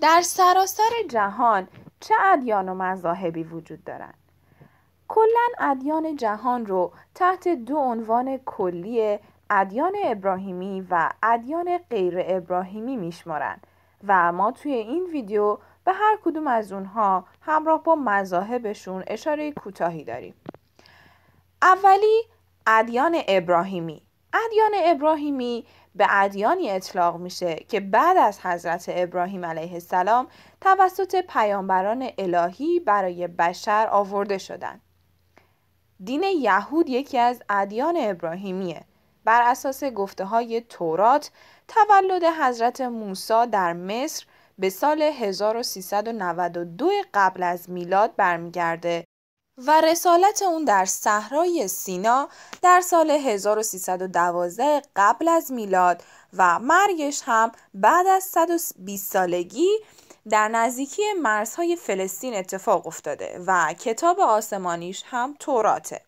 در سراسر جهان چه ادیان و مذاهبی وجود دارند کلا ادیان جهان رو تحت دو عنوان کلی ادیان ابراهیمی و ادیان غیر ابراهیمی میشمارند و ما توی این ویدیو به هر کدوم از اونها همراه با مذاهبشون اشاره کوتاهی داریم اولی ادیان ابراهیمی ادیان ابراهیمی به ادیانی اطلاق میشه که بعد از حضرت ابراهیم علیه السلام توسط پیامبران الهی برای بشر آورده شدن. دین یهود یکی از ادیان ابراهیمیه بر اساس گفته های تورات تولد حضرت موسی در مصر به سال 1392 قبل از میلاد برمیگرده و رسالت اون در صحرای سینا در سال 1312 قبل از میلاد و مرگش هم بعد از 120 سالگی در نزدیکی مرزهای فلسطین اتفاق افتاده و کتاب آسمانیش هم توراته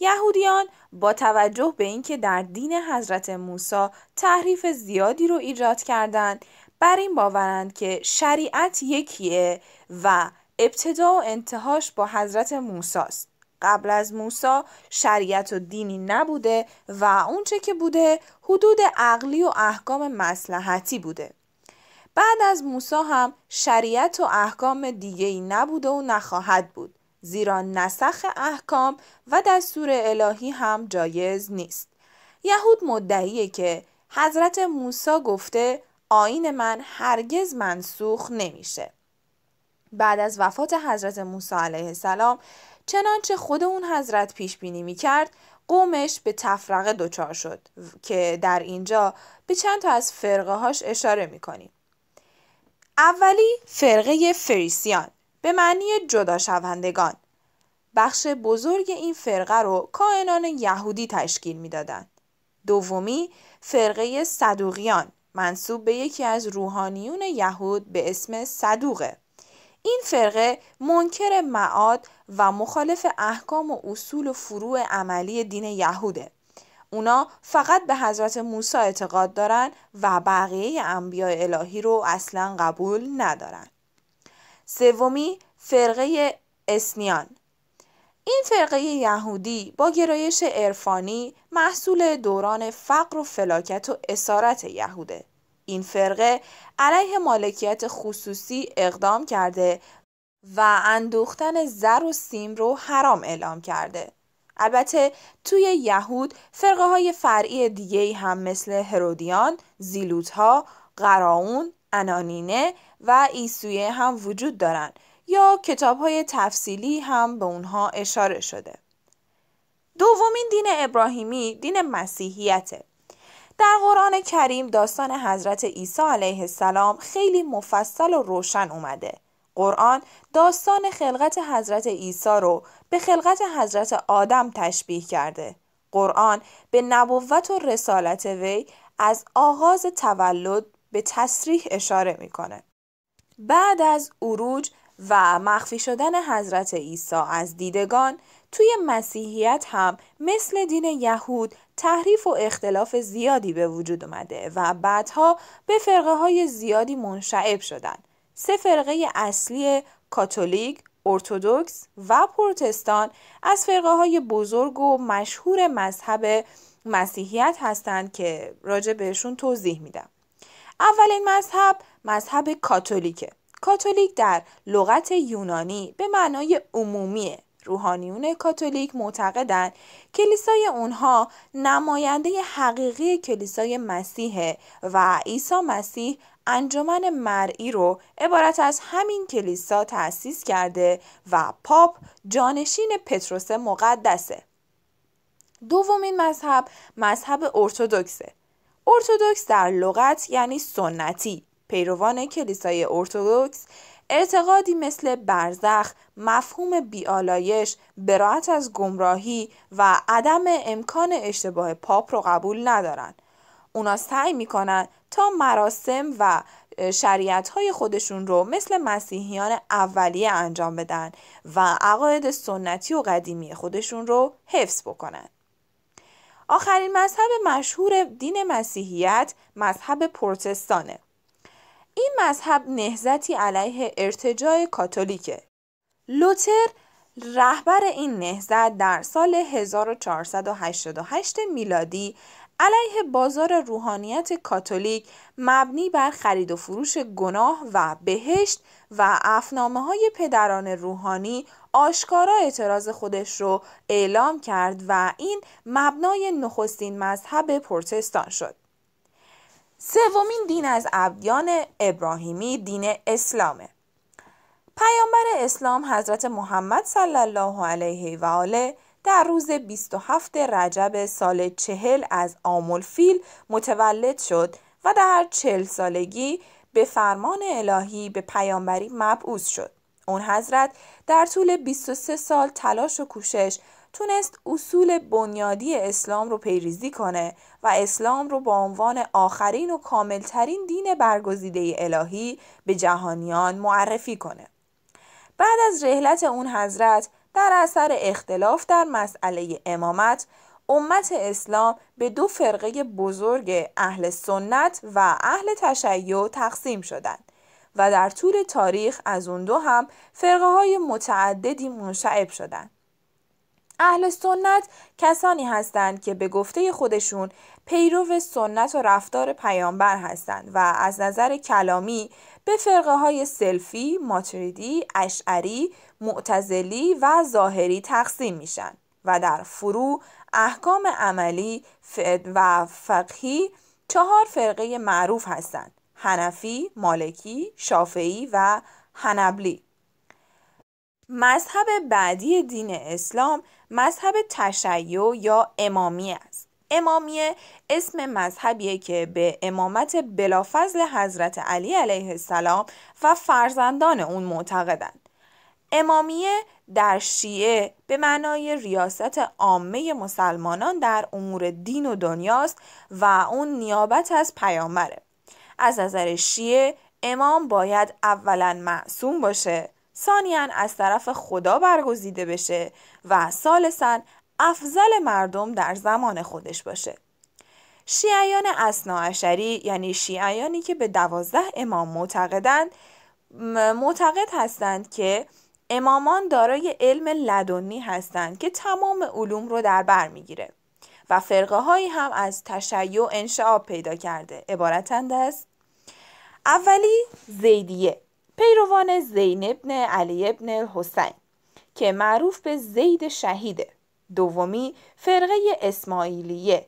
یهودیان با توجه به اینکه در دین حضرت موسی تحریف زیادی رو ایجاد کردند بر این باورند که شریعت یکیه و ابتدا و انتهاش با حضرت موسی قبل از موسی شریعت و دینی نبوده و اونچه که بوده حدود عقلی و احکام مسلحتی بوده بعد از موسی هم شریعت و احکام دیگه ای نبوده و نخواهد بود زیرا نسخ احکام و دستور الهی هم جایز نیست یهود مدعیه که حضرت موسی گفته آین من هرگز منسوخ نمیشه بعد از وفات حضرت موسی علیه السلام چنانچه خود اون حضرت پیش بینی می قومش به تفرقه دچار شد که در اینجا به چند تا از فرقه هاش اشاره میکنیم. اولی فرقه فریسیان به معنی جدا شوندگان بخش بزرگ این فرقه رو کائنان یهودی تشکیل میدادند. دومی فرقه صدوقیان منصوب به یکی از روحانیون یهود به اسم صدوقه این فرقه منکر معاد و مخالف احکام و اصول و فروع عملی دین یهوده اونا فقط به حضرت موسی اعتقاد دارن و بقیه انبیاء الهی رو اصلا قبول ندارن سومی فرقه اسنیان این فرقه یهودی با گرایش عرفانی محصول دوران فقر و فلاکت و اسارت یهوده این فرقه علیه مالکیت خصوصی اقدام کرده و اندوختن زر و سیم رو حرام اعلام کرده. البته توی یهود فرقه های فرعی دیگه هم مثل هرودیان، زیلوت ها، قراون، انانینه و ایسویه هم وجود دارن یا کتاب های تفصیلی هم به اونها اشاره شده. دومین دین ابراهیمی دین مسیحیته در قرآن کریم داستان حضرت عیسی علیه السلام خیلی مفصل و روشن اومده. قرآن داستان خلقت حضرت عیسی رو به خلقت حضرت آدم تشبیه کرده. قرآن به نبوت و رسالت وی از آغاز تولد به تصریح اشاره میکنه. بعد از عروج و مخفی شدن حضرت عیسی از دیدگان توی مسیحیت هم مثل دین یهود تحریف و اختلاف زیادی به وجود اومده و بعدها به فرقه های زیادی منشعب شدند. سه فرقه اصلی کاتولیک، ارتودکس و پروتستان از فرقه های بزرگ و مشهور مذهب مسیحیت هستند که راجع بهشون توضیح میدم. اولین مذهب مذهب کاتولیکه. کاتولیک در لغت یونانی به معنای عمومیه روحانیون کاتولیک معتقدند کلیسای اونها نماینده حقیقی کلیسای مسیحه و عیسی مسیح انجمن مرئی رو عبارت از همین کلیسا تأسیس کرده و پاپ جانشین پتروس مقدسه دومین مذهب مذهب ارتودکسه ارتودکس در لغت یعنی سنتی پیروان کلیسای ارتودکس اعتقادی مثل برزخ، مفهوم بیالایش، براعت از گمراهی و عدم امکان اشتباه پاپ رو قبول ندارن. اونا سعی میکنن تا مراسم و شریعت های خودشون رو مثل مسیحیان اولیه انجام بدن و عقاید سنتی و قدیمی خودشون رو حفظ بکنن. آخرین مذهب مشهور دین مسیحیت مذهب پروتستانه این مذهب نهزتی علیه ارتجاع کاتولیکه. لوتر رهبر این نهزت در سال 1488 میلادی علیه بازار روحانیت کاتولیک مبنی بر خرید و فروش گناه و بهشت و افنامه های پدران روحانی آشکارا اعتراض خودش رو اعلام کرد و این مبنای نخستین مذهب پرتستان شد. سومین دین از ادیان ابراهیمی دین اسلامه پیامبر اسلام حضرت محمد صلی الله علیه و آله در روز 27 رجب سال چهل از فیل متولد شد و در چهل سالگی به فرمان الهی به پیامبری مبعوض شد. اون حضرت در طول 23 سال تلاش و کوشش تونست اصول بنیادی اسلام رو پیریزی کنه و اسلام رو به عنوان آخرین و کاملترین دین برگزیده الهی به جهانیان معرفی کنه. بعد از رحلت اون حضرت در اثر اختلاف در مسئله امامت امت اسلام به دو فرقه بزرگ اهل سنت و اهل تشیع تقسیم شدند و در طول تاریخ از اون دو هم فرقه های متعددی منشعب شدند. اهل سنت کسانی هستند که به گفته خودشون پیرو سنت و رفتار پیامبر هستند و از نظر کلامی به فرقه های سلفی، ماتریدی، اشعری، معتزلی و ظاهری تقسیم میشن و در فرو احکام عملی و فقهی چهار فرقه معروف هستند هنفی، مالکی، شافعی و هنبلی مذهب بعدی دین اسلام مذهب تشیع یا امامی است امامیه اسم مذهبیه که به امامت بلافضل حضرت علی علیه السلام و فرزندان اون معتقدند امامیه در شیعه به معنای ریاست عامه مسلمانان در امور دین و دنیاست و اون نیابت از پیامبره از نظر شیعه امام باید اولا معصوم باشه ثانیا از طرف خدا برگزیده بشه و سالسن افضل مردم در زمان خودش باشه شیعیان اصناعشری یعنی شیعیانی که به دوازده امام معتقدند معتقد هستند که امامان دارای علم لدنی هستند که تمام علوم رو در بر میگیره و فرقه هایی هم از تشیع انشعاب پیدا کرده عبارتند از اولی زیدیه پیروان زین ابن علی ابن حسین که معروف به زید شهیده دومی فرقه اسماعیلیه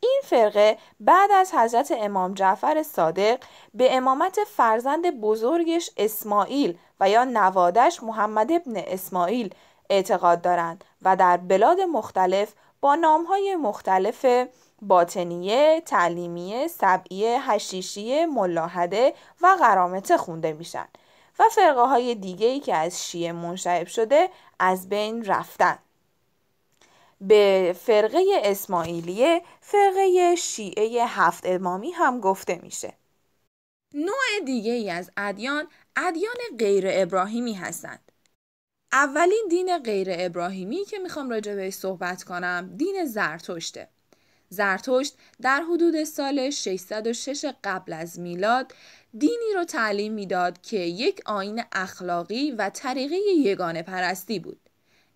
این فرقه بعد از حضرت امام جعفر صادق به امامت فرزند بزرگش اسماعیل و یا نوادش محمد ابن اسماعیل اعتقاد دارند و در بلاد مختلف با نامهای مختلف باطنیه، تعلیمیه، سبعیه، حشیشیه، ملاحده و قرامته خونده میشن و فرقه های دیگه ای که از شیعه منشعب شده از بین رفتن به فرقه اسماعیلیه فرقه شیعه هفت امامی هم گفته میشه نوع دیگه ای از ادیان ادیان غیر ابراهیمی هستند اولین دین غیر ابراهیمی که میخوام راجع بهش صحبت کنم دین زرتشته زرتشت در حدود سال 606 قبل از میلاد دینی رو تعلیم میداد که یک آین اخلاقی و طریقه یگانه پرستی بود.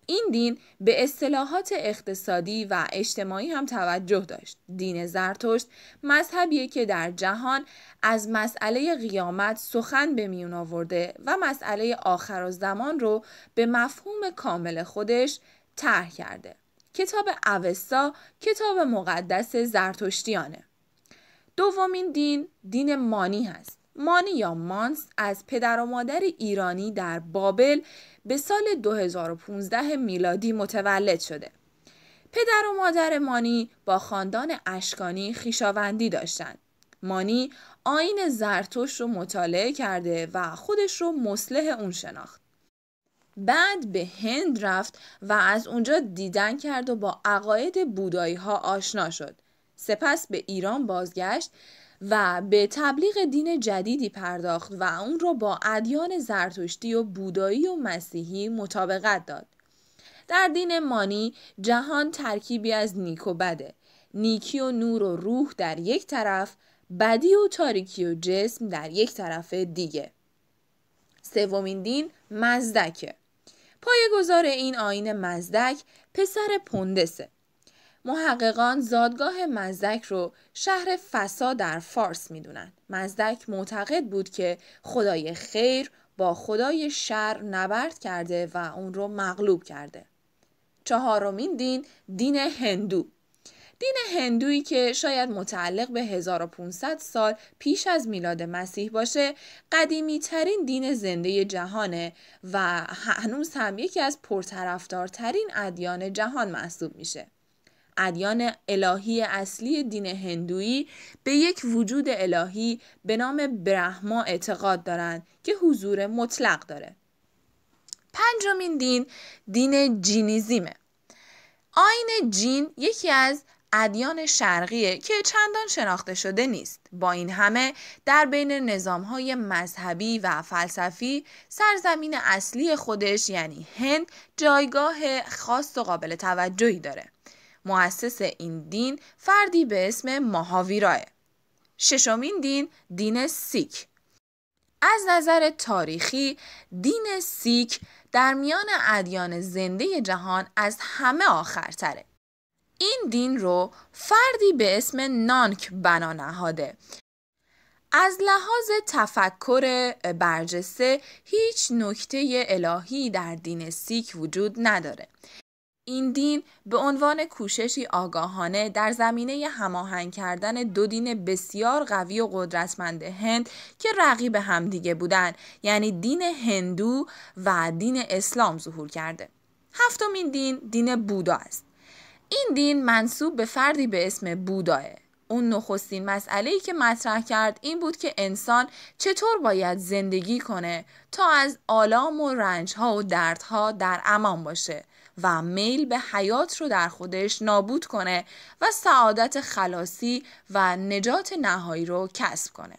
این دین به اصطلاحات اقتصادی و اجتماعی هم توجه داشت. دین زرتشت مذهبیه که در جهان از مسئله قیامت سخن به میون آورده و مسئله آخر و زمان رو به مفهوم کامل خودش طرح کرده. کتاب اوستا کتاب مقدس زرتشتیانه. دومین دین دین مانی هست. مانی یا مانس از پدر و مادر ایرانی در بابل به سال 2015 میلادی متولد شده. پدر و مادر مانی با خاندان اشکانی خیشاوندی داشتند. مانی آین زرتشت رو مطالعه کرده و خودش رو مسلح اون شناخت. بعد به هند رفت و از اونجا دیدن کرد و با عقاید بودایی ها آشنا شد. سپس به ایران بازگشت و به تبلیغ دین جدیدی پرداخت و اون را با ادیان زرتشتی و بودایی و مسیحی مطابقت داد. در دین مانی جهان ترکیبی از نیک و بده. نیکی و نور و روح در یک طرف، بدی و تاریکی و جسم در یک طرف دیگه. سومین دین مزدکه. گذار این آین مزدک پسر پندسه محققان زادگاه مزدک رو شهر فسا در فارس میدونن. مزدک معتقد بود که خدای خیر با خدای شر نبرد کرده و اون رو مغلوب کرده. چهارمین دین دین هندو دین هندویی که شاید متعلق به 1500 سال پیش از میلاد مسیح باشه قدیمی ترین دین زنده جهانه و هنوز هم یکی از پرطرفدارترین ادیان جهان محسوب میشه. ادیان الهی اصلی دین هندویی به یک وجود الهی به نام برهما اعتقاد دارند که حضور مطلق داره پنجمین دین دین جینیزیمه آین جین یکی از ادیان شرقیه که چندان شناخته شده نیست با این همه در بین نظامهای مذهبی و فلسفی سرزمین اصلی خودش یعنی هند جایگاه خاص و قابل توجهی داره مؤسس این دین فردی به اسم ماهاویراه ششمین دین دین سیک از نظر تاریخی دین سیک در میان ادیان زنده جهان از همه آخرتره این دین رو فردی به اسم نانک بنا نهاده از لحاظ تفکر برجسته هیچ نکته الهی در دین سیک وجود نداره این دین به عنوان کوششی آگاهانه در زمینه هماهنگ کردن دو دین بسیار قوی و قدرتمند هند که رقیب همدیگه بودن یعنی دین هندو و دین اسلام ظهور کرده. هفتمین دین دین بودا است. این دین منصوب به فردی به اسم بوداه. اون نخستین مسئله ای که مطرح کرد این بود که انسان چطور باید زندگی کنه تا از آلام و رنج ها و دردها در امان باشه و میل به حیات رو در خودش نابود کنه و سعادت خلاصی و نجات نهایی رو کسب کنه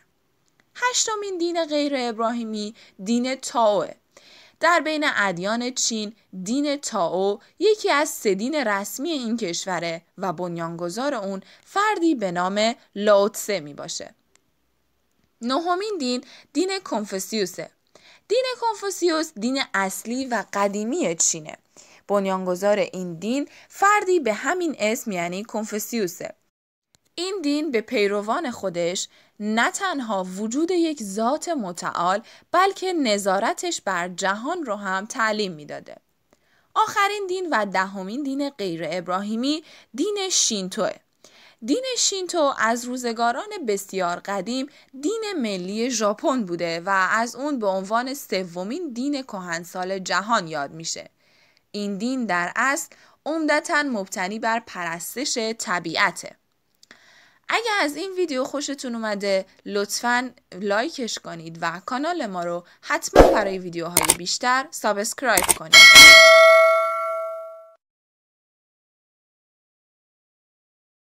هشتمین دین غیر ابراهیمی دین تاوه در بین ادیان چین دین تاو یکی از سه دین رسمی این کشوره و بنیانگذار اون فردی به نام لاوتسه می باشه. نهمین دین دین کنفوسیوسه. دین کنفوسیوس دین اصلی و قدیمی چینه بنیانگذار این دین فردی به همین اسم یعنی کنفسیوسه. این دین به پیروان خودش نه تنها وجود یک ذات متعال بلکه نظارتش بر جهان رو هم تعلیم میداده. آخرین دین و دهمین دین غیر ابراهیمی دین شینتوه. دین شینتو از روزگاران بسیار قدیم دین ملی ژاپن بوده و از اون به عنوان سومین دین کهنسال جهان یاد میشه. این دین در اصل عمدتا مبتنی بر پرستش طبیعته اگر از این ویدیو خوشتون اومده لطفا لایکش کنید و کانال ما رو حتما برای ویدیوهای بیشتر سابسکرایب کنید